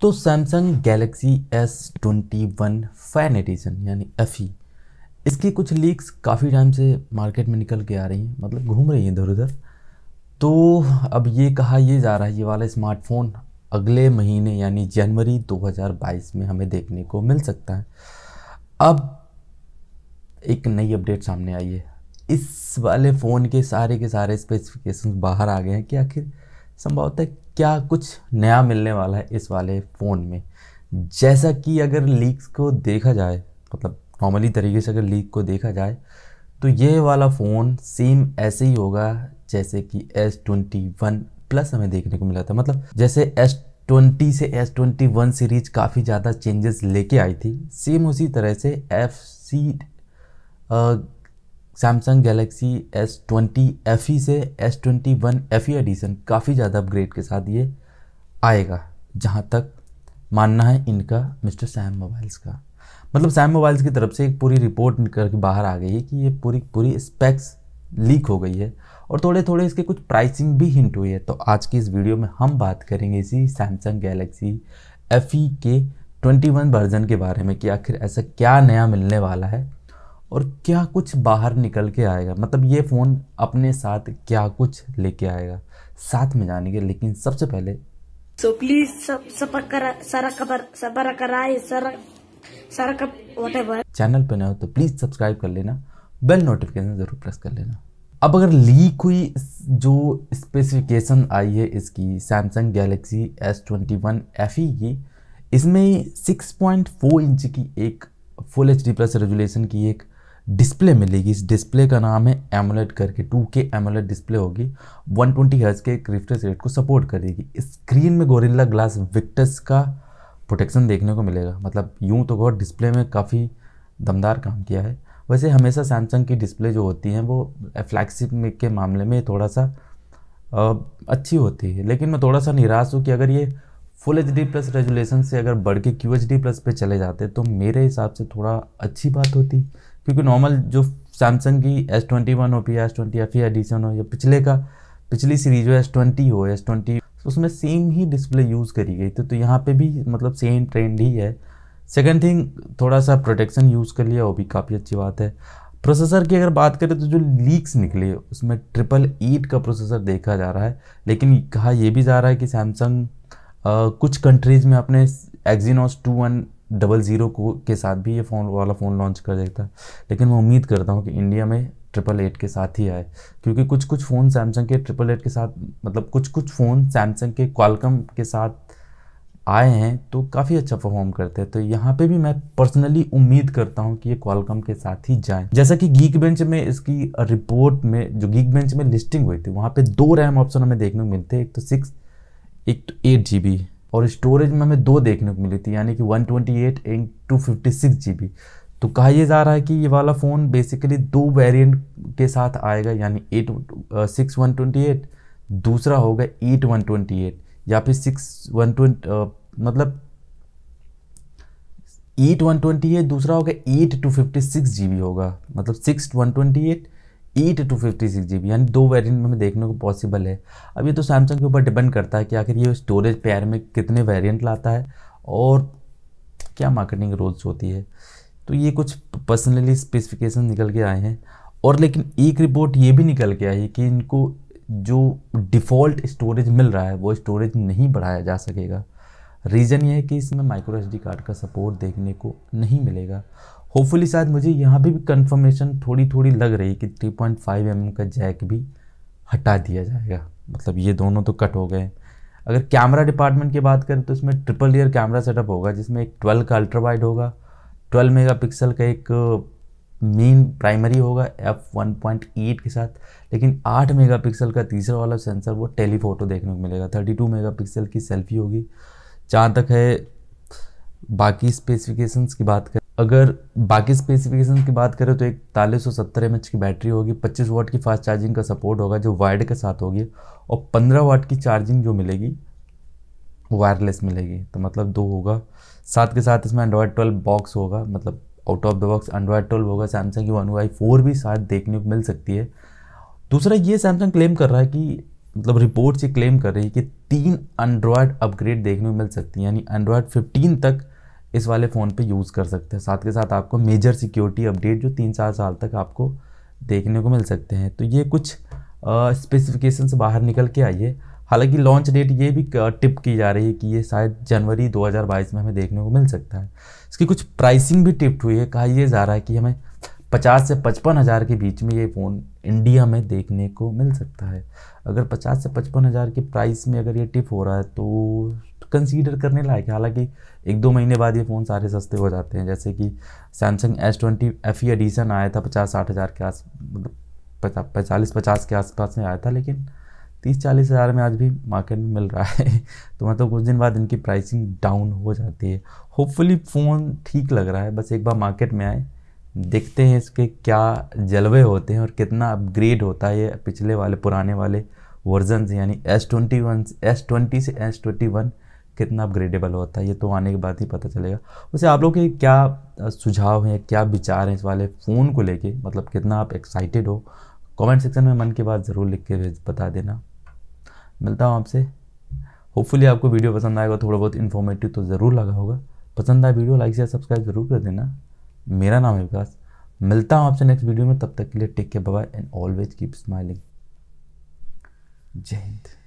तो Samsung Galaxy S twenty one fan edition यानी F e, इसकी कुछ लीक्स काफ़ी टाइम से मार्केट में निकल के आ रही हैं मतलब घूम रही हैं इधर उधर तो अब ये कहा ये जा रहा है ये वाला स्मार्टफोन अगले महीने यानी जनवरी 2022 में हमें देखने को मिल सकता है अब एक नई अपडेट सामने आई है इस वाले फ़ोन के सारे के सारे स्पेसिफिकेशन बाहर आ गए हैं कि आखिर संभवतः क्या कुछ नया मिलने वाला है इस वाले फ़ोन में जैसा कि अगर लीक्स को देखा जाए मतलब नॉर्मली तरीके से अगर लीक को देखा जाए तो ये वाला फ़ोन सेम ऐसे ही होगा जैसे कि एस ट्वेंटी वन प्लस हमें देखने को मिला था मतलब जैसे एस ट्वेंटी से एस ट्वेंटी वन सीरीज काफ़ी ज़्यादा चेंजेस लेके आई थी सेम उसी तरह से F C Samsung Galaxy S twenty F E से S twenty one F E edition काफ़ी ज़्यादा अपग्रेड के साथ ये आएगा जहाँ तक मानना है इनका मिस्टर सैम मोबाइल्स का मतलब सैम मोबाइल्स की तरफ से एक पूरी रिपोर्ट निकल के बाहर आ गई है कि ये पूरी पूरी स्पेक्स लीक हो गई है और थोड़े थोड़े इसके कुछ प्राइसिंग भी हिंट हुई है तो आज की इस वीडियो में हम बात करेंगे इसी सैमसंग गैलेक्सी एफ ई के ट्वेंटी वन वर्जन के बारे में कि आखिर ऐसा क्या नया मिलने वाला है और क्या कुछ बाहर निकल के आएगा मतलब ये फ़ोन अपने साथ क्या कुछ लेके आएगा साथ में जाने के लेकिन सबसे पहले सो प्लीज सब सबर सारा खबर कराए सारा सारा कब चैनल पे ना हो तो प्लीज़ सब्सक्राइब कर लेना बेल नोटिफिकेशन ज़रूर प्रेस कर लेना अब अगर लीक हुई जो स्पेसिफिकेशन आई है इसकी Samsung Galaxy S twenty one F E की इसमें 6.4 इंच की एक full H D plus resolution की एक डिस्प्ले मिलेगी इस डिस्प्ले का नाम है एमोलेट करके 2K एमोलेट डिस्प्ले होगी 120 ट्वेंटी के एक रेट को सपोर्ट करेगी स्क्रीन में गोरिल्ला ग्लास विक्टस का प्रोटेक्शन देखने को मिलेगा मतलब यूं तो बहुत डिस्प्ले में काफ़ी दमदार काम किया है वैसे हमेशा सैमसंग की डिस्प्ले जो होती हैं वो फ्लैगशिप के मामले में थोड़ा सा अच्छी होती है लेकिन मैं थोड़ा सा निराश हूँ कि अगर ये full H D plus resolution से अगर बढ़ के क्यू एच डी प्लस पे चले जाते तो मेरे हिसाब से थोड़ा अच्छी बात होती क्योंकि नॉर्मल जो सैमसंग की एस ट्वेंटी वन हो या एस ट्वेंटी एफ या एडिसन हो या पिछले का पिछली सीरीज हो एस ट्वेंटी हो एस ट्वेंटी उसमें सेम ही डिस्प्ले यूज़ करी गई थी तो यहाँ पे भी मतलब सेम ट्रेंड ही है सेकंड थिंग थोड़ा सा प्रोटेक्शन यूज़ कर लिया वो भी काफ़ी अच्छी बात है प्रोसेसर की अगर बात करें तो जो लीक्स निकले उसमें ट्रिपल एट का प्रोसेसर देखा जा रहा है लेकिन कहा यह भी जा रहा है कि सैमसंग कुछ कंट्रीज़ में अपने Exynos two one double zero को के साथ भी ये फ़ोन वाला फ़ोन लॉन्च कर देता है लेकिन मैं उम्मीद करता हूँ कि इंडिया में ट्रिपल एट के साथ ही आए क्योंकि कुछ कुछ फ़ोन सैमसंग के ट्रिपल एट के साथ मतलब कुछ कुछ फ़ोन सैमसंग के क्वालकम के साथ आए हैं तो काफ़ी अच्छा परफॉर्म करते हैं तो यहाँ पे भी मैं पर्सनली उम्मीद करता हूँ कि ये क्वालकम के साथ ही जाए जैसा कि गीक बेंच में इसकी रिपोर्ट में जो गीक बेंच में लिस्टिंग हुई थी वहाँ पे दो रैम ऑप्शन हमें देखने को मिलते हैं एक तो सिक्स एक तो एट जी बी और स्टोरेज में हमें दो देखने को मिली थी यानी कि one twenty eight and two fifty six G B तो कहा यह जा रहा है कि ये वाला फ़ोन बेसिकली दो वेरिएंट के साथ आएगा यानी eight six one twenty eight दूसरा होगा एट वन ट्वेंटी एट या फिर सिक्स वन ट्वेंटी मतलब एट वन ट्वेंटी एट दूसरा होगा eight two fifty six G B होगा मतलब six one twenty eight eight two fifty six G B यानी दो वेरियंट में हमें देखने को पॉसिबल है अब ये तो सैमसंग के ऊपर डिपेंड करता है कि आखिर ये स्टोरेज पेयर में कितने वेरियंट लाता है और क्या मार्केटिंग रोल्स होती है तो ये कुछ पर्सनली स्पेसिफिकेशन निकल के आए हैं और लेकिन एक रिपोर्ट ये भी निकल के आई कि इनको जो डिफ़ॉल्ट स्टोरेज मिल रहा है वो स्टोरेज नहीं बढ़ाया जा सकेगा रीज़न ये है कि इसमें माइक्रो एस कार्ड का सपोर्ट देखने को नहीं मिलेगा होपफुली शायद मुझे यहाँ भी कंफर्मेशन थोड़ी थोड़ी लग रही कि 3.5 पॉइंट mm का जैक भी हटा दिया जाएगा मतलब ये दोनों तो कट हो गए अगर कैमरा डिपार्टमेंट की बात करें तो इसमें ट्रिपल ईयर कैमरा सेटअप होगा जिसमें एक 12 का अल्ट्रा वाइड होगा 12 मेगापिक्सल का एक मेन uh, प्राइमरी होगा एफ वन के साथ लेकिन 8 मेगापिक्सल का तीसरा वाला सेंसर वो टेलीफोटो देखने को मिलेगा 32 मेगापिक्सल की सेल्फी होगी जहाँ तक है बाकी स्पेसिफिकेशंस की बात करें अगर बाकी स्पेसिफिकेशन की बात करें तो एक तालीस सौ सत्तर एम की बैटरी होगी 25 वाट की फास्ट चार्जिंग का सपोर्ट होगा जो वायर्ड के साथ होगी और 15 वाट की चार्जिंग जो मिलेगी वायरलेस मिलेगी तो मतलब दो होगा साथ के साथ इसमें एंड्रॉयड ट्वेल्व बॉक्स होगा मतलब out of the box android twelve होगा सैमसंग की वन वाई फोर भी शायद देखने को मिल सकती है दूसरा ये सैमसंग क्लेम कर रहा है कि मतलब रिपोर्ट्स ये क्लेम कर रही है कि तीन एंड्रॉयड अपग्रेड देखने को मिल सकती है यानी एंड्रॉयड फिफ्टीन तक इस वाले फ़ोन पे यूज़ कर सकते हैं साथ के साथ आपको मेजर सिक्योरिटी अपडेट जो तीन चार साल तक आपको देखने को मिल सकते हैं तो ये कुछ स्पेसिफिकेशन से बाहर निकल के आइए हालांकि लॉन्च डेट ये भी टिप की जा रही है कि ये शायद जनवरी 2022 में हमें देखने को मिल सकता है इसकी कुछ प्राइसिंग भी टिप्ट हुई है कहा यह जा रहा है कि हमें 50 से पचपन हज़ार के बीच में ये फ़ोन इंडिया में देखने को मिल सकता है अगर 50 से पचपन हज़ार के प्राइस में अगर ये टिप हो रहा है तो कंसीडर करने लायक है हालांकि एक दो महीने बाद ये फ़ोन सारे सस्ते हो जाते हैं जैसे कि Samsung S twenty F E edition आया था पचास साठ हज़ार के आस मतलब पैंतालीस पचास के आसपास में आया था लेकिन तीस चालीस हज़ार में आज भी मार्केट में मिल रहा है तो मतलब कुछ दिन बाद इनकी प्राइसिंग डाउन हो जाती है होपफुली फ़ोन ठीक लग रहा है बस एक बार मार्केट में आए देखते हैं इसके क्या जलवे होते हैं और कितना अपग्रेड होता है ये पिछले वाले पुराने वाले वर्जन यानी S twenty one S twenty से एस ट्वेंटी वन कितना अपग्रेडेबल होता है ये तो आने के बाद ही पता चलेगा वैसे आप लोग के क्या सुझाव हैं क्या विचार हैं इस वाले फ़ोन को लेके मतलब कितना आप एक्साइटेड हो कमेंट सेक्शन में मन की बात ज़रूर लिख के बता देना मिलता हूँ आपसे होपफुली आपको वीडियो पसंद आएगा थोड़ा बहुत इन्फॉर्मेटिव तो ज़रूर लगा होगा पसंद आए वीडियो लाइक शेयर सब्सक्राइब ज़रूर कर देना मेरा नाम है विकास मिलता हूँ आपसे नेक्स्ट वीडियो में तब तक के लिए take care bye and always keep smiling जय हिंद